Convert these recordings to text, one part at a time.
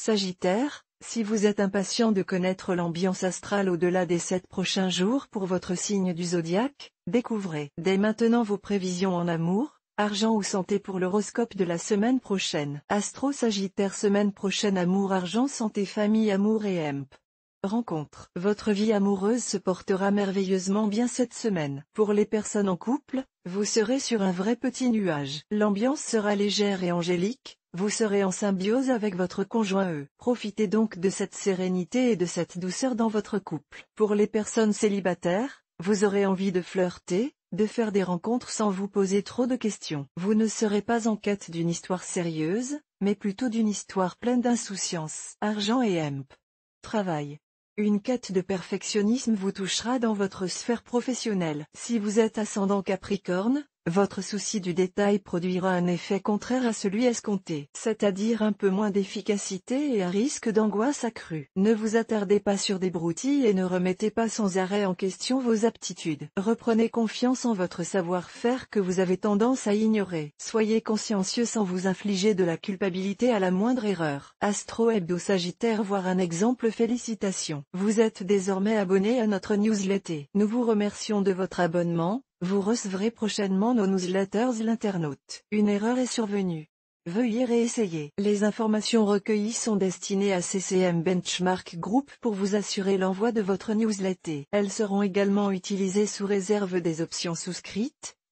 Sagittaire, si vous êtes impatient de connaître l'ambiance astrale au-delà des sept prochains jours pour votre signe du zodiaque, découvrez dès maintenant vos prévisions en amour, argent ou santé pour l'horoscope de la semaine prochaine. Astro Sagittaire semaine prochaine amour argent santé famille amour et emp. Rencontre. Votre vie amoureuse se portera merveilleusement bien cette semaine. Pour les personnes en couple, vous serez sur un vrai petit nuage. L'ambiance sera légère et angélique, vous serez en symbiose avec votre conjoint E. Profitez donc de cette sérénité et de cette douceur dans votre couple. Pour les personnes célibataires, vous aurez envie de flirter, de faire des rencontres sans vous poser trop de questions. Vous ne serez pas en quête d'une histoire sérieuse, mais plutôt d'une histoire pleine d'insouciance. Argent et M. Travail. Une quête de perfectionnisme vous touchera dans votre sphère professionnelle. Si vous êtes ascendant Capricorne, votre souci du détail produira un effet contraire à celui escompté, c'est-à-dire un peu moins d'efficacité et un risque d'angoisse accru. Ne vous attardez pas sur des broutilles et ne remettez pas sans arrêt en question vos aptitudes. Reprenez confiance en votre savoir-faire que vous avez tendance à ignorer. Soyez consciencieux sans vous infliger de la culpabilité à la moindre erreur. Astro Hebdo Sagittaire voir un exemple félicitations. Vous êtes désormais abonné à notre newsletter. Nous vous remercions de votre abonnement, vous recevrez prochainement nos newsletters l'internaute. Une erreur est survenue. Veuillez réessayer. Les informations recueillies sont destinées à CCM Benchmark Group pour vous assurer l'envoi de votre newsletter. Elles seront également utilisées sous réserve des options souscrites,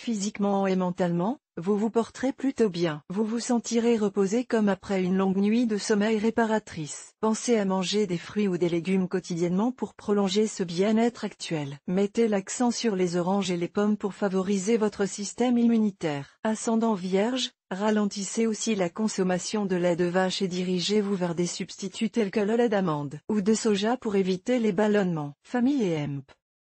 Physiquement et mentalement, vous vous porterez plutôt bien. Vous vous sentirez reposé comme après une longue nuit de sommeil réparatrice. Pensez à manger des fruits ou des légumes quotidiennement pour prolonger ce bien-être actuel. Mettez l'accent sur les oranges et les pommes pour favoriser votre système immunitaire. Ascendant vierge, ralentissez aussi la consommation de lait de vache et dirigez-vous vers des substituts tels que le lait d'amande ou de soja pour éviter les ballonnements. Famille et EMP.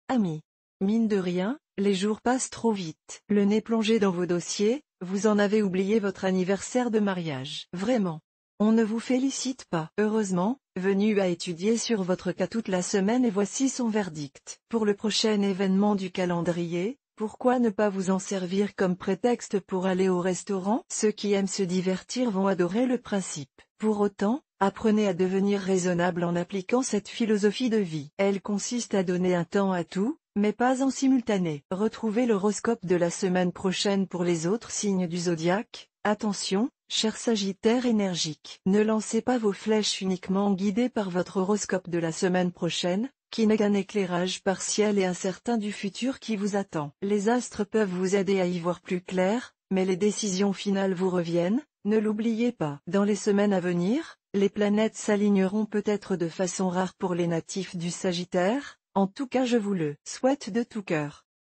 Amis. Mine de rien, les jours passent trop vite. Le nez plongé dans vos dossiers, vous en avez oublié votre anniversaire de mariage. Vraiment. On ne vous félicite pas. Heureusement, Venu à étudier sur votre cas toute la semaine et voici son verdict. Pour le prochain événement du calendrier, pourquoi ne pas vous en servir comme prétexte pour aller au restaurant Ceux qui aiment se divertir vont adorer le principe. Pour autant, apprenez à devenir raisonnable en appliquant cette philosophie de vie. Elle consiste à donner un temps à tout, mais pas en simultané. Retrouvez l'horoscope de la semaine prochaine pour les autres signes du zodiaque. Attention, cher Sagittaire énergique, ne lancez pas vos flèches uniquement guidées par votre horoscope de la semaine prochaine, qui n'est qu'un éclairage partiel et incertain du futur qui vous attend. Les astres peuvent vous aider à y voir plus clair, mais les décisions finales vous reviennent, ne l'oubliez pas. Dans les semaines à venir, les planètes s'aligneront peut-être de façon rare pour les natifs du Sagittaire, en tout cas je vous le souhaite de tout cœur.